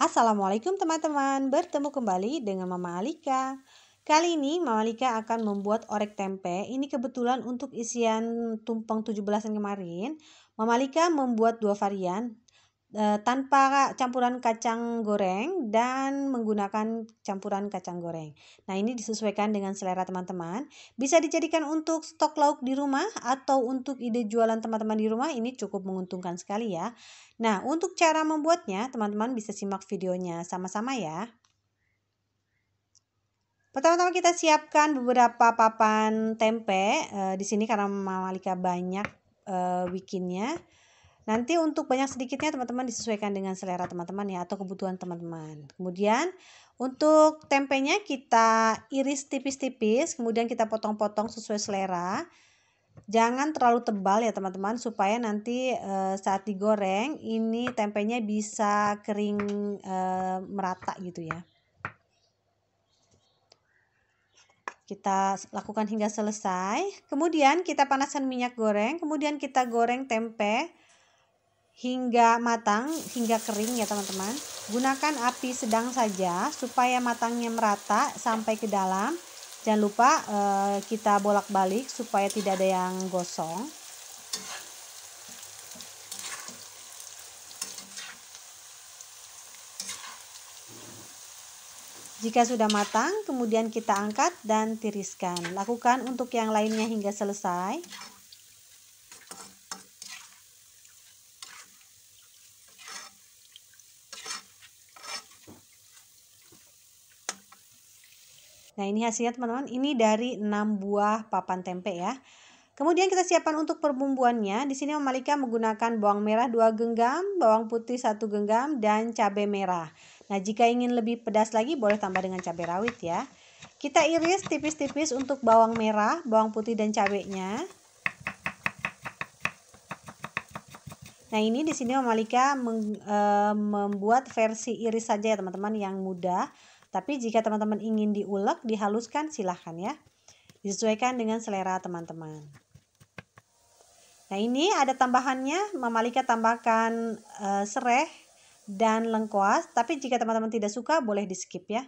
Assalamualaikum teman-teman, bertemu kembali dengan Mama Alika. Kali ini Mama Alika akan membuat orek tempe. Ini kebetulan untuk isian tumpeng 17 yang kemarin. Mama Alika membuat dua varian. Eh, tanpa campuran kacang goreng dan menggunakan campuran kacang goreng. Nah, ini disesuaikan dengan selera teman-teman. Bisa dijadikan untuk stok lauk di rumah atau untuk ide jualan teman-teman di rumah ini cukup menguntungkan sekali ya. Nah, untuk cara membuatnya, teman-teman bisa simak videonya sama-sama ya. Pertama-tama kita siapkan beberapa papan tempe. E, di sini karena Mama Malika banyak e, bikinnya. Nanti untuk banyak sedikitnya teman-teman disesuaikan dengan selera teman-teman ya atau kebutuhan teman-teman. Kemudian untuk tempenya kita iris tipis-tipis, kemudian kita potong-potong sesuai selera. Jangan terlalu tebal ya teman-teman supaya nanti e, saat digoreng ini tempenya bisa kering e, merata gitu ya. kita lakukan hingga selesai. Kemudian kita panaskan minyak goreng, kemudian kita goreng tempe hingga matang, hingga kering ya teman-teman. Gunakan api sedang saja supaya matangnya merata sampai ke dalam. Jangan lupa eh, kita bolak-balik supaya tidak ada yang gosong. Jika sudah matang, kemudian kita angkat dan tiriskan. Lakukan untuk yang lainnya hingga selesai. Nah ini hasilnya teman-teman, ini dari 6 buah papan tempe ya. Kemudian kita siapkan untuk perbumbuannya. Di sini malika menggunakan bawang merah 2 genggam, bawang putih 1 genggam, dan cabai merah. Nah jika ingin lebih pedas lagi boleh tambah dengan cabai rawit ya. Kita iris tipis-tipis untuk bawang merah, bawang putih, dan cabainya. Nah ini di sini malika eh, membuat versi iris saja ya teman-teman yang mudah tapi jika teman-teman ingin diulek, dihaluskan silahkan ya. Disesuaikan dengan selera teman-teman. Nah ini ada tambahannya, Mamalika tambahkan e, eh, sereh dan lengkuas. Tapi jika teman-teman tidak suka boleh di skip ya.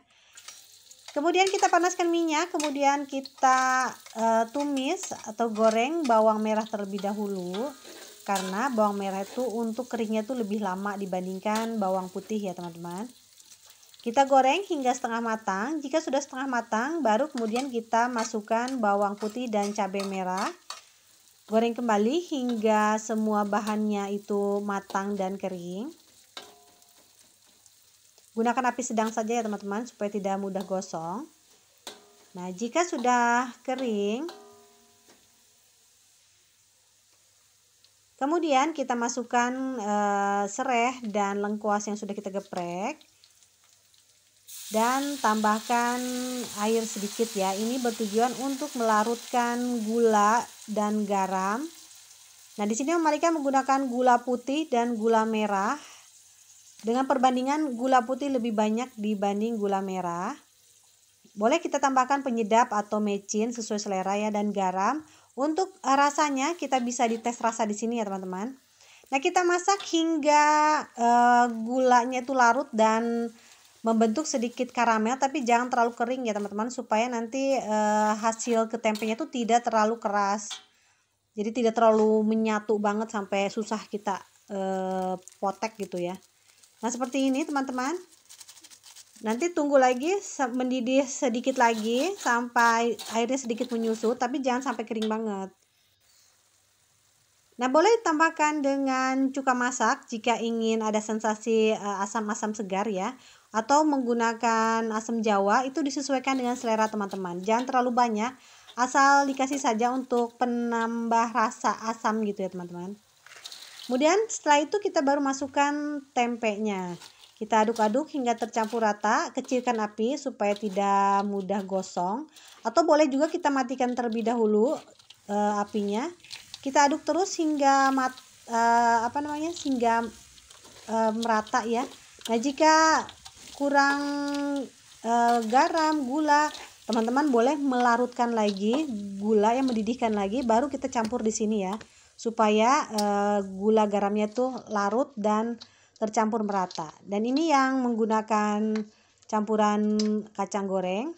Kemudian kita panaskan minyak, kemudian kita e, tumis atau goreng bawang merah terlebih dahulu karena bawang merah itu untuk keringnya itu lebih lama dibandingkan bawang putih ya teman-teman. Kita goreng hingga setengah matang. Jika sudah setengah matang, baru kemudian kita masukkan bawang putih dan cabai merah. Goreng kembali hingga semua bahannya itu matang dan kering. Gunakan api sedang saja ya teman-teman supaya tidak mudah gosong. Nah, jika sudah kering, Kemudian kita masukkan e, serai dan lengkuas yang sudah kita geprek dan tambahkan air sedikit ya. Ini bertujuan untuk melarutkan gula dan garam. Nah, di sini Malika menggunakan gula putih dan gula merah. Dengan perbandingan gula putih lebih banyak dibanding gula merah. Boleh kita tambahkan penyedap atau mecin sesuai selera ya dan garam. Untuk eh, rasanya kita bisa dites rasa di sini ya, teman-teman. Nah, kita masak hingga uh, gulanya itu larut dan membentuk sedikit karamel tapi jangan terlalu kering ya teman-teman supaya nanti e, hasil ketempenya itu tidak terlalu keras jadi tidak terlalu menyatu banget sampai susah kita e, potek gitu ya nah seperti ini teman-teman nanti tunggu lagi mendidih sedikit lagi sampai airnya sedikit menyusut tapi jangan sampai kering banget Nah, boleh tambahkan dengan cuka masak jika ingin ada sensasi eh, asam-asam segar ya atau menggunakan asam jawa itu disesuaikan dengan selera teman-teman. Jangan terlalu banyak, asal dikasih saja untuk penambah rasa asam gitu ya teman-teman. Kemudian setelah itu kita baru masukkan tempenya. Kita aduk-aduk hingga tercampur rata, kecilkan api supaya tidak mudah gosong. Atau boleh juga kita matikan terlebih dahulu e, apinya. Kita aduk terus hingga mat, e, apa namanya hingga e, merata ya. Nah jika kurang e, garam, gula, teman-teman boleh melarutkan lagi gula yang mendidihkan lagi baru kita campur di sini ya supaya e, gula garamnya tuh larut dan tercampur merata. Dan ini yang menggunakan campuran kacang goreng.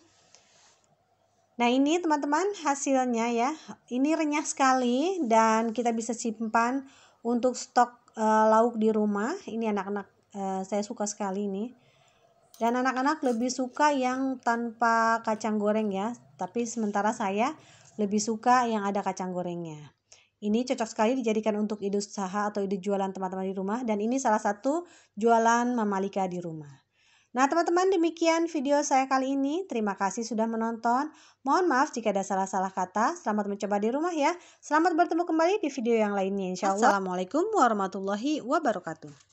Nah ini teman-teman hasilnya ya, ini renyah sekali dan kita bisa simpan untuk stok e, lauk di rumah. Ini anak-anak e, saya suka sekali ini. Dan anak-anak lebih suka yang tanpa kacang goreng ya, tapi sementara saya lebih suka yang ada kacang gorengnya. Ini cocok sekali dijadikan untuk ide usaha atau ide jualan teman-teman di rumah dan ini salah satu jualan Mamalika di rumah. Nah teman-teman demikian video saya kali ini. Terima kasih sudah menonton. Mohon maaf jika ada salah-salah kata. Selamat mencoba di rumah ya. Selamat bertemu kembali di video yang lainnya insya Allah. Assalamualaikum warahmatullahi wabarakatuh.